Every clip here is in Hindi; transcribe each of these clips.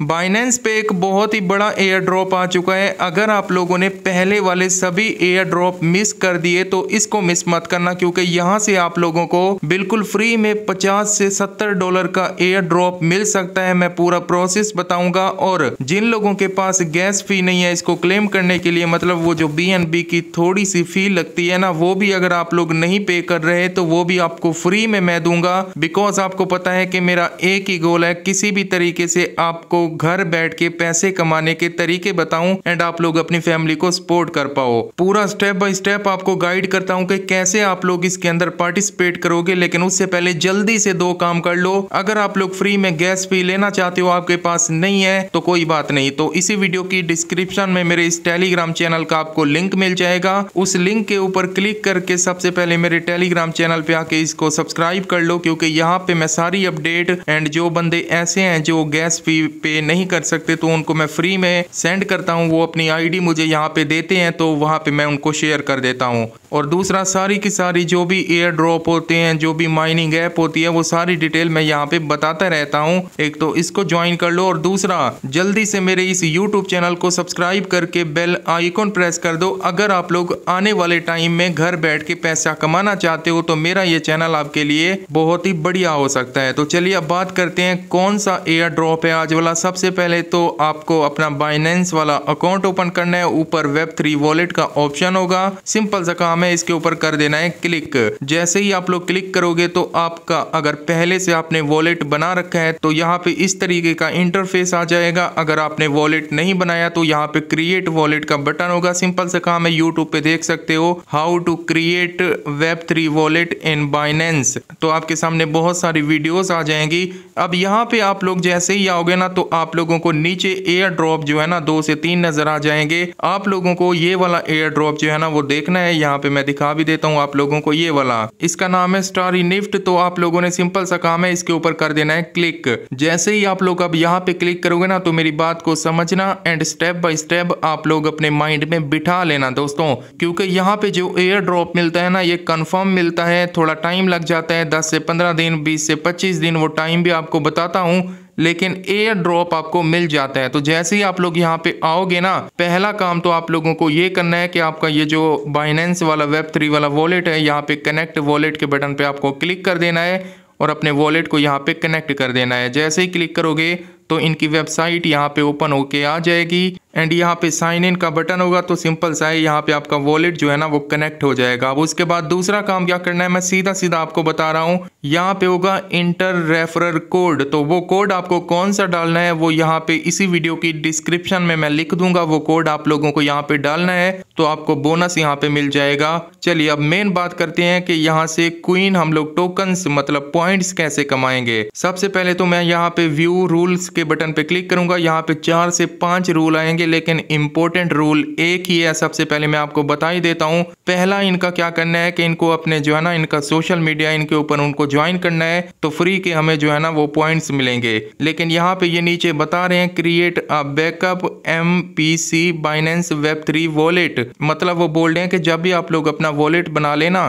बाइनेंस पे एक बहुत ही बड़ा एयर ड्रॉप आ चुका है अगर आप लोगों ने पहले वाले सभी एयर ड्रॉप मिस कर दिए तो इसको मिस मत करना क्योंकि यहाँ से आप लोगों को बिल्कुल फ्री में 50 से 70 डॉलर का एयर ड्रॉप मिल सकता है मैं पूरा प्रोसेस बताऊंगा और जिन लोगों के पास गैस फी नहीं है इसको क्लेम करने के लिए मतलब वो जो बी की थोड़ी सी फी लगती है ना वो भी अगर आप लोग नहीं पे कर रहे तो वो भी आपको फ्री में मैं दूंगा बिकॉज आपको पता है कि मेरा एक ही गोल है किसी भी तरीके से आपको घर बैठ के पैसे कमाने के तरीके बताऊं एंड आप लोग अपनी फैमिली को सपोर्ट कर पाओ पूरा स्टेप बाय स्टेप आपको गाइड करता हूं कि कैसे आप लोग इसके अंदर पार्टिसिपेट करोगे लेकिन उससे पहले जल्दी से दो काम कर लो अगर आप लोग फ्री में गैस फी लेना चाहते हो आपके पास नहीं है तो कोई बात नहीं तो इसी वीडियो की डिस्क्रिप्शन में मेरे इस टेलीग्राम चैनल का आपको लिंक मिल जाएगा उस लिंक के ऊपर क्लिक करके सबसे पहले मेरे टेलीग्राम चैनल पे आके इसको सब्सक्राइब कर लो क्योंकि यहाँ पे मैं सारी अपडेट एंड जो बंदे ऐसे हैं जो गैस फी पे ये नहीं कर सकते तो उनको मैं फ्री में सेंड करता हूँ वो अपनी आईडी मुझे यहाँ पे देते हैं तो वहाँ पे मैं उनको शेयर कर देता हूँ और दूसरा सारी की सारी जो भी एयर ड्रॉप होते हैं जो भी माइनिंग ऐप होती है वो सारी डिटेल मैं यहाँ पे बताता रहता हूँ एक तो इसको ज्वाइन कर लो और दूसरा जल्दी से मेरे इस यूट्यूब चैनल को सब्सक्राइब करके बेल आइकॉन प्रेस कर दो अगर आप लोग आने वाले टाइम में घर बैठ के पैसा कमाना चाहते हो तो मेरा ये चैनल आपके लिए बहुत ही बढ़िया हो सकता है तो चलिए अब बात करते हैं कौन सा एयर ड्रॉप है आज वाला सबसे पहले तो आपको अपना बाइनेंस वाला अकाउंट ओपन करना है ऊपर वेब थ्री वॉलेट का ऑप्शन होगा सिंपल सा काम हमें इसके ऊपर कर देना है क्लिक जैसे ही आप लोग क्लिक करोगे तो आपका अगर पहले से आपने वॉलेट बना रखा है तो यहाँ पे इस तरीके का इंटरफेस आ जाएगा अगर आपने वॉलेट नहीं बनाया तो यहाँ पे क्रिएट वॉलेट का बटन होगा सिंपल से काम है यूट्यूब पे देख सकते हो how to create web three wallet in Binance तो आपके सामने बहुत सारी वीडियोस आ जाएंगी अब यहाँ पे आप लोग जैसे ही आओगे ना तो आप लोगों को नीचे एयर ड्रॉप जो है ना दो से तीन नजर आ जाएंगे आप लोगों को ये वाला एयर ड्रॉप जो है ना वो देखना है यहाँ पे पे मैं दिखा भी देता हूँ आप लोगों को ये वाला इसका नाम है स्टारी निफ्ट तो आप लोगों ने सिंपल सा काम है इसके ऊपर कर देना है क्लिक जैसे ही आप लोग अब यहाँ पे क्लिक करोगे ना तो मेरी बात को समझना एंड स्टेप बाई स्टेप आप लोग अपने माइंड में बिठा लेना दोस्तों क्योंकि यहाँ पे जो एयर ड्रॉप मिलता है ना ये कन्फर्म मिलता है थोड़ा टाइम लग जाता है दस से पंद्रह दिन बीस से पच्चीस दिन वो टाइम भी आपको बताता हूँ लेकिन एयर ड्रॉप आपको मिल जाता है तो जैसे ही आप लोग यहाँ पे आओगे ना पहला काम तो आप लोगों को ये करना है कि आपका ये जो बाइनेंस वाला वेब थ्री वाला वॉलेट है यहाँ पे कनेक्ट वॉलेट के बटन पे आपको क्लिक कर देना है और अपने वॉलेट को यहाँ पे कनेक्ट कर देना है जैसे ही क्लिक करोगे तो इनकी वेबसाइट यहाँ पे ओपन होके आ जाएगी एंड यहाँ पे साइन इन का बटन होगा तो सिंपल सा है यहाँ पे आपका वॉलेट जो है ना वो कनेक्ट हो जाएगा अब उसके बाद दूसरा काम क्या करना है मैं सीधा सीधा आपको बता रहा हूँ यहाँ पे होगा इंटर रेफरर कोड तो वो कोड आपको कौन सा डालना है वो यहाँ पे इसी वीडियो की डिस्क्रिप्शन में मैं लिख दूंगा वो कोड आप लोगों को यहाँ पे डालना है तो आपको बोनस यहाँ पे मिल जाएगा चलिए अब मेन बात करते हैं कि यहाँ से क्वीन हम लोग टोकन मतलब पॉइंट कैसे कमाएंगे सबसे पहले तो मैं यहाँ पे व्यू रूल्स के बटन पे क्लिक करूंगा यहाँ पे चार से पांच रूल आएंगे जाएंगे लेकिन इंपॉर्टेंट रूल एक ही है सबसे पहले मैं आपको बता ही देता हूँ पहला इनका क्या करना है कि इनको अपने जो है ना इनका सोशल मीडिया इनके ऊपर उनको ज्वाइन करना है तो फ्री के हमें जो है ना वो पॉइंट्स मिलेंगे लेकिन यहाँ पे ये नीचे बता रहे हैं create a backup M P C Binance web three wallet मतलब वो बोल रहे हैं कि जब भी आप लोग अपना वॉलेट बना लेना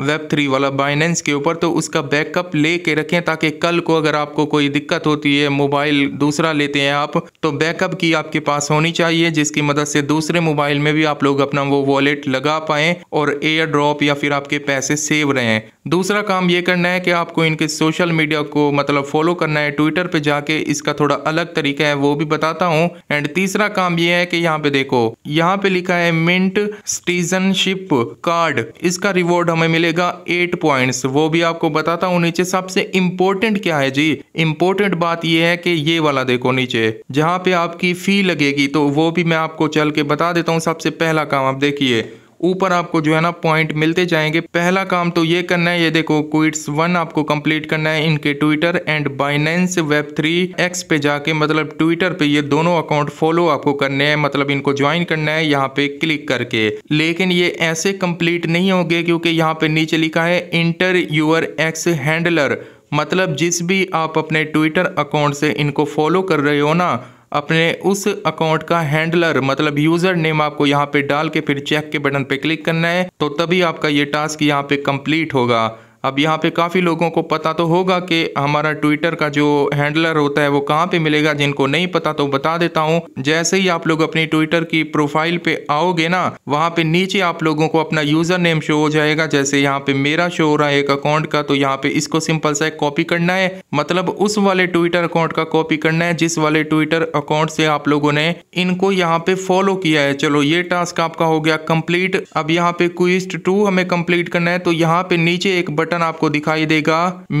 वेब थ्री वाला बाइनेंस के ऊपर तो उसका बैकअप ले के रखें ताकि कल को अगर आपको कोई दिक्कत होती है मोबाइल दूसरा लेते हैं आप तो बैकअप की आपके पास होनी चाहिए जिसकी मदद से दूसरे मोबाइल में भी आप लोग अपना वो वॉलेट लगा पाएँ और एयर ड्रॉप या फिर आपके पैसे सेव रहें दूसरा काम ये करना है कि आपको इनके सोशल मीडिया को मतलब फॉलो करना है ट्विटर पे जाके इसका थोड़ा अलग तरीका है वो भी बताता हूँ एंड तीसरा काम ये है कि यहाँ पे देखो यहाँ पे लिखा है मिंट सिटीजनशिप कार्ड इसका रिवॉर्ड हमें मिलेगा एट पॉइंट्स वो भी आपको बताता हूँ नीचे सबसे इम्पोर्टेंट क्या है जी इम्पोर्टेंट बात यह है कि ये वाला देखो नीचे जहाँ पे आपकी फी लगेगी तो वो भी मैं आपको चल के बता देता हूँ सबसे पहला काम आप देखिए ऊपर आपको जो है ना पॉइंट मिलते जाएंगे पहला काम तो ये करना है ये देखो क्विट्स वन आपको कंप्लीट करना है इनके Twitter and Binance web three X पे जाके मतलब ट्विटर पे ये दोनों अकाउंट फॉलो आपको करने हैं मतलब इनको ज्वाइन करना है यहाँ पे क्लिक करके लेकिन ये ऐसे कंप्लीट नहीं होंगे क्योंकि यहाँ पे नीचे लिखा है इंटर यूर एक्स हैंडलर मतलब जिस भी आप अपने ट्विटर अकाउंट से इनको फॉलो कर रहे हो ना अपने उस अकाउंट का हैंडलर मतलब यूजर नेम आपको यहाँ पे डाल के फिर चेक के बटन पे क्लिक करना है तो तभी आपका ये टास्क यहाँ पे कंप्लीट होगा अब यहाँ पे काफ़ी लोगों को पता तो होगा कि हमारा ट्विटर का जो हैंडलर होता है वो कहाँ पे मिलेगा जिनको नहीं पता तो बता देता हूँ जैसे ही आप लोग अपनी ट्विटर की प्रोफाइल पे आओगे ना वहाँ पे नीचे आप लोगों को अपना यूजर नेम शो हो जाएगा जैसे यहाँ पे मेरा शो हो रहा है एक अकाउंट का तो यहाँ पे इसको सिंपल सा कॉपी करना है मतलब उस वाले ट्विटर अकाउंट का कॉपी करना है जिस वाले ट्विटर अकाउंट से आप लोगों ने इनको यहाँ पे फॉलो किया है चलो ये टास्क आपका हो गया कंप्लीट अब यहाँ पे क्विस्ट टू हमें कंप्लीट करना है तो यहाँ पे नीचे एक बटन बटन आपको दिखाई देगा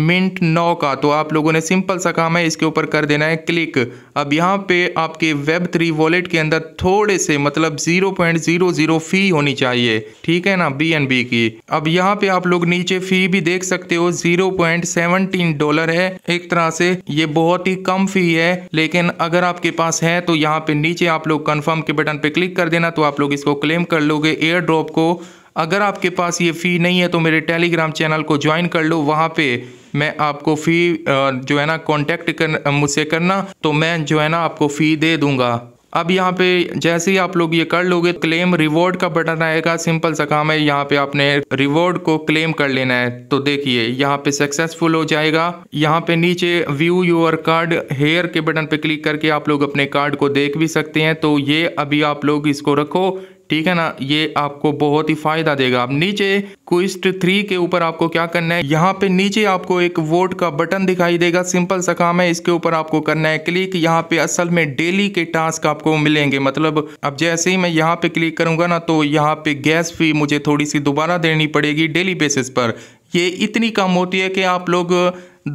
मिंट नौ का तो आप लोगों ने सिंपल सा काम है इसके ऊपर कर देना है क्लिक अब यहाँ पे आपके वेब थ्री वॉलेट के अंदर थोड़े से मतलब zero point zero zero fee होनी चाहिए ठीक है ना बी एन बी की अब यहाँ पे आप लोग नीचे फी भी देख सकते हो जीरो पॉइंट सेवनटीन डॉलर है एक तरह से ये बहुत ही कम फी है लेकिन अगर आपके पास है तो यहाँ पे नीचे आप लोग कन्फर्म के बटन पे क्लिक कर देना तो आप लोग इसको क्लेम कर लोगे एयर ड्रॉप को अगर आपके पास ये फ़ी नहीं है तो मेरे टेलीग्राम चैनल को ज्वाइन कर लो वहाँ पे मैं आपको फ़ी जो है ना कॉन्टेक्ट कर मुझसे करना तो मैं जो है ना आपको फ़ी दे दूँगा अब यहाँ पे जैसे ही आप लोग ये कर लोगे क्लेम रिवॉर्ड का बटन आएगा सिंपल सा काम है यहाँ पे आपने रिवॉर्ड को क्लेम कर लेना है तो देखिए यहाँ पे सक्सेसफुल हो जाएगा यहाँ पे नीचे व्यू योर कार्ड हेयर के बटन पे क्लिक करके आप लोग अपने कार्ड को देख भी सकते हैं तो ये अभी आप लोग इसको रखो ठीक है ना ये आपको बहुत ही फायदा देगा आप नीचे क्विस्ट थ्री के ऊपर आपको क्या करना है यहाँ पे नीचे आपको एक वोट का बटन दिखाई देगा सिंपल सा काम है इसके ऊपर आपको करना है क्लिक यहाँ पे असल में डेली के टास्क आपको मिलेंगे मतलब अब जैसे ही मैं यहाँ पे क्लिक करूंगा ना तो यहाँ पे गैस फी मुझे थोड़ी सी दोबारा देनी पड़ेगी डेली बेसिस पर ये इतनी कम होती है कि आप लोग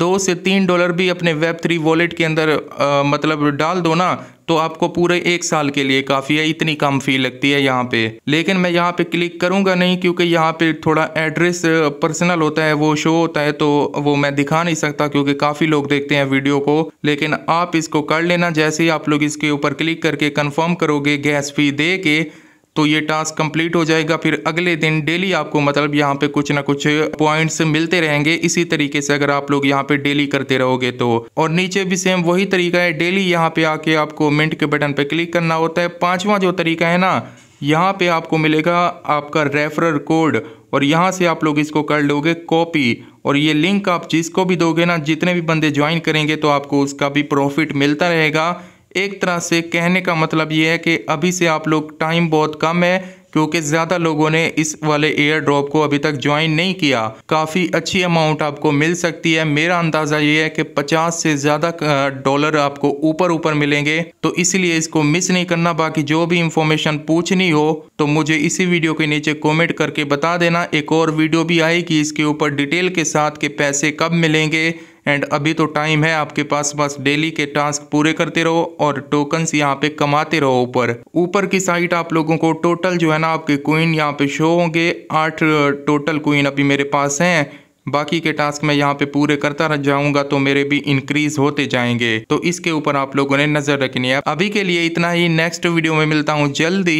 दो से तीन डॉलर भी अपने वेब थ्री वॉलेट के अंदर आ, मतलब डाल दो ना तो आपको पूरे एक साल के लिए काफ़ी है इतनी कम फ़ी लगती है यहाँ पे लेकिन मैं यहाँ पे क्लिक करूंगा नहीं क्योंकि यहाँ पे थोड़ा एड्रेस पर्सनल होता है वो शो होता है तो वो मैं दिखा नहीं सकता क्योंकि काफ़ी लोग देखते हैं वीडियो को लेकिन आप इसको कर लेना जैसे ही आप लोग इसके ऊपर क्लिक करके कन्फर्म करोगे गैस फ़ी दे के तो ये टास्क कंप्लीट हो जाएगा फिर अगले दिन डेली आपको मतलब यहाँ पे कुछ ना कुछ पॉइंट्स मिलते रहेंगे इसी तरीके से अगर आप लोग यहाँ पे डेली करते रहोगे तो और नीचे भी सेम वही तरीका है डेली यहाँ पे आके आपको मिनट के बटन पे क्लिक करना होता है पांचवा जो तरीका है ना यहाँ पे आपको मिलेगा आपका रेफरर कोड और यहाँ से आप लोग इसको कर लोगे कॉपी और ये लिंक आप जिसको भी दोगे ना जितने भी बंदे ज्वाइन करेंगे तो आपको उसका भी प्रॉफिट मिलता रहेगा एक तरह से कहने का मतलब ये है कि अभी से आप लोग टाइम बहुत कम है क्योंकि ज़्यादा लोगों ने इस वाले एयर ड्रॉप को अभी तक ज्वाइन नहीं किया काफ़ी अच्छी अमाउंट आपको मिल सकती है मेरा अंदाज़ा ये है कि 50 से ज़्यादा डॉलर आपको ऊपर ऊपर मिलेंगे तो इसलिए इसको मिस नहीं करना बाकी जो भी इंफॉर्मेशन पूछनी हो तो मुझे इसी वीडियो के नीचे कमेंट करके बता देना एक और वीडियो भी आएगी इसके ऊपर डिटेल के साथ के पैसे कब मिलेंगे एंड अभी तो टाइम है आपके पास बस डेली के टास्क पूरे करते रहो और टोकन्स यहाँ पे कमाते रहो ऊपर ऊपर की साइड आप लोगों को टोटल जो है ना आपके क्वीन यहाँ पे शो होंगे आठ टोटल क्वीन अभी मेरे पास हैं बाकी के टास्क मैं यहाँ पे पूरे करता रह जाऊंगा तो मेरे भी इंक्रीज होते जाएंगे तो इसके ऊपर आप लोगों ने नजर रखनी है अभी के लिए इतना ही नेक्स्ट वीडियो में मिलता हूँ जल्दी